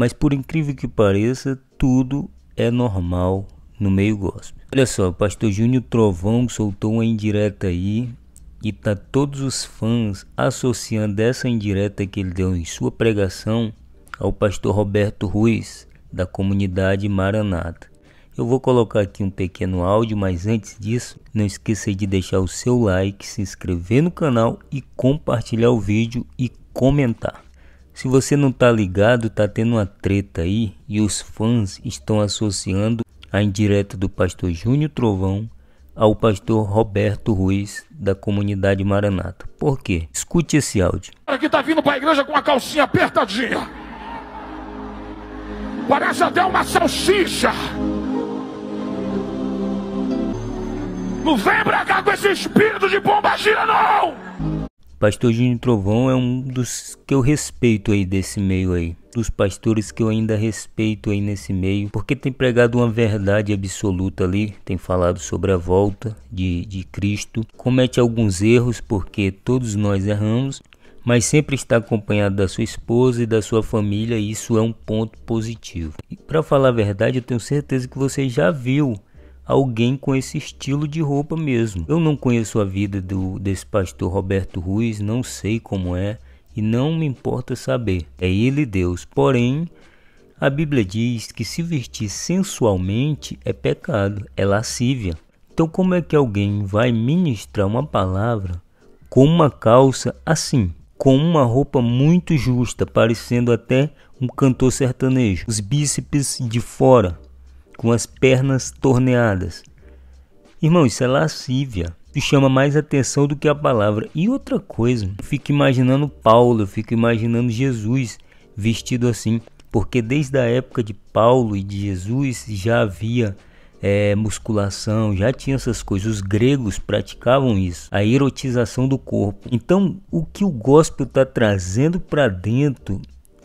Mas por incrível que pareça, tudo é normal no meio gospel. Olha só, o pastor Júnior Trovão soltou uma indireta aí e tá todos os fãs associando essa indireta que ele deu em sua pregação ao pastor Roberto Ruiz da comunidade Maranata. Eu vou colocar aqui um pequeno áudio, mas antes disso, não esqueça de deixar o seu like, se inscrever no canal e compartilhar o vídeo e comentar. Se você não tá ligado, tá tendo uma treta aí e os fãs estão associando a indireta do pastor Júnior Trovão ao pastor Roberto Ruiz da comunidade Maranata. Por quê? Escute esse áudio. Cara que tá vindo para a igreja com a calcinha apertadinha. Parece até uma salsicha. Não vem pra cá com esse espírito de bomba gira não! Pastor Júnior Trovão é um dos que eu respeito aí desse meio aí. Dos pastores que eu ainda respeito aí nesse meio, porque tem pregado uma verdade absoluta ali, tem falado sobre a volta de, de Cristo, comete alguns erros, porque todos nós erramos, mas sempre está acompanhado da sua esposa e da sua família, e isso é um ponto positivo. E Para falar a verdade, eu tenho certeza que você já viu alguém com esse estilo de roupa mesmo. Eu não conheço a vida do, desse pastor Roberto Ruiz, não sei como é e não me importa saber. É ele Deus. Porém, a Bíblia diz que se vestir sensualmente é pecado, é lascívia. Então, como é que alguém vai ministrar uma palavra com uma calça assim? com uma roupa muito justa, parecendo até um cantor sertanejo, os bíceps de fora, com as pernas torneadas. Irmão, isso é lascívia. Isso chama mais atenção do que a palavra. E outra coisa, eu fico imaginando Paulo, eu fico imaginando Jesus vestido assim, porque desde a época de Paulo e de Jesus já havia é, musculação, já tinha essas coisas. Os gregos praticavam isso, a erotização do corpo. Então, o que o gospel está trazendo para dentro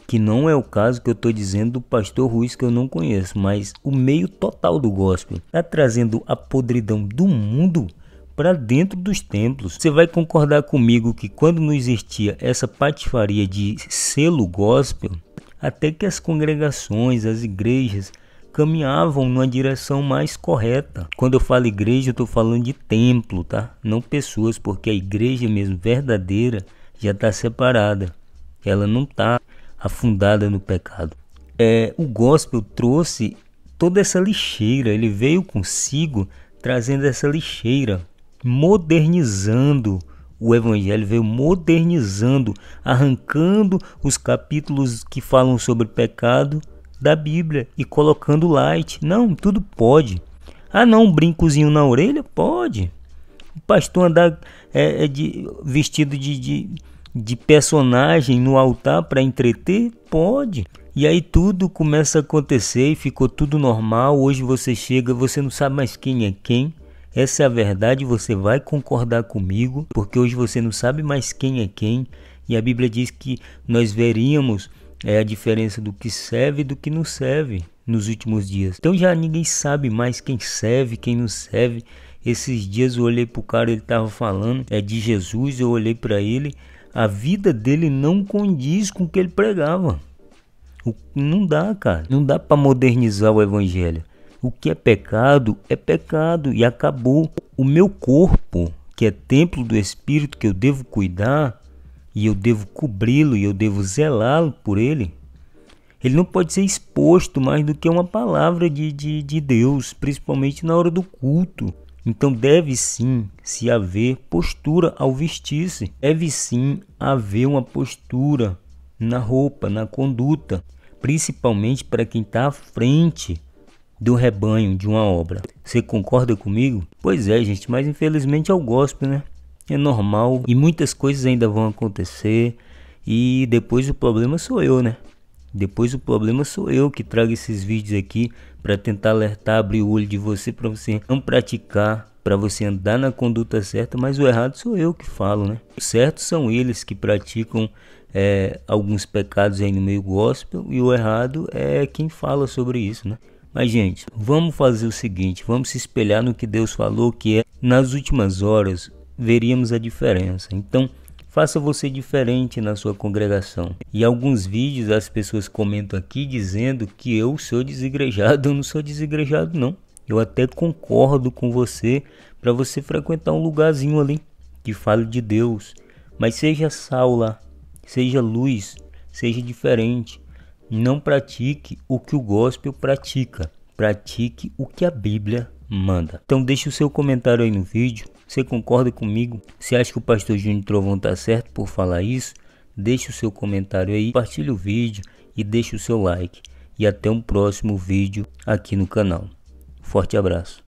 que não é o caso que eu estou dizendo do pastor Ruiz que eu não conheço, mas o meio total do gospel está trazendo a podridão do mundo para dentro dos templos. Você vai concordar comigo que quando não existia essa patifaria de selo gospel, até que as congregações, as igrejas caminhavam numa direção mais correta. Quando eu falo igreja, eu estou falando de templo, tá? Não pessoas, porque a igreja mesmo verdadeira já está separada. Ela não está afundada no pecado. É, o gospel trouxe toda essa lixeira, ele veio consigo trazendo essa lixeira, modernizando o Evangelho, veio modernizando, arrancando os capítulos que falam sobre pecado da Bíblia e colocando light. Não, tudo pode. Ah, não, um brincozinho na orelha? Pode. O pastor andar é, é de, vestido de, de de personagem no altar para entreter? Pode. E aí tudo começa a acontecer e ficou tudo normal. Hoje você chega, você não sabe mais quem é quem. Essa é a verdade, você vai concordar comigo, porque hoje você não sabe mais quem é quem. E a Bíblia diz que nós veríamos é, a diferença do que serve e do que não serve nos últimos dias. Então já ninguém sabe mais quem serve, quem não serve. Esses dias eu olhei para o cara, ele estava falando é de Jesus, eu olhei para ele a vida dele não condiz com o que ele pregava. Não dá, cara. Não dá para modernizar o evangelho. O que é pecado é pecado e acabou. O meu corpo, que é templo do Espírito, que eu devo cuidar e eu devo cobri-lo e eu devo zelá-lo por ele, ele não pode ser exposto mais do que uma palavra de, de, de Deus, principalmente na hora do culto. Então deve sim se haver postura ao vestir-se, deve sim haver uma postura na roupa, na conduta, principalmente para quem está à frente do rebanho de uma obra. Você concorda comigo? Pois é, gente, mas infelizmente é o gospel, né? É normal e muitas coisas ainda vão acontecer e depois o problema sou eu, né? Depois o problema sou eu que trago esses vídeos aqui para tentar alertar, abrir o olho de você para você não praticar, para você andar na conduta certa, mas o errado sou eu que falo, né? O certo são eles que praticam é, alguns pecados aí no meio gospel e o errado é quem fala sobre isso, né? Mas, gente, vamos fazer o seguinte: vamos se espelhar no que Deus falou, que é nas últimas horas veríamos a diferença. Então, Faça você diferente na sua congregação. E alguns vídeos as pessoas comentam aqui dizendo que eu sou desigrejado. Eu não sou desigrejado, não. Eu até concordo com você para você frequentar um lugarzinho ali que fale de Deus. Mas seja sal lá, seja luz, seja diferente. Não pratique o que o gospel pratica. Pratique o que a Bíblia manda. Então deixe o seu comentário aí no vídeo. Você concorda comigo? Você acha que o pastor Júnior Trovão tá certo por falar isso? Deixe o seu comentário aí, compartilhe o vídeo e deixe o seu like. E até um próximo vídeo aqui no canal. Forte abraço.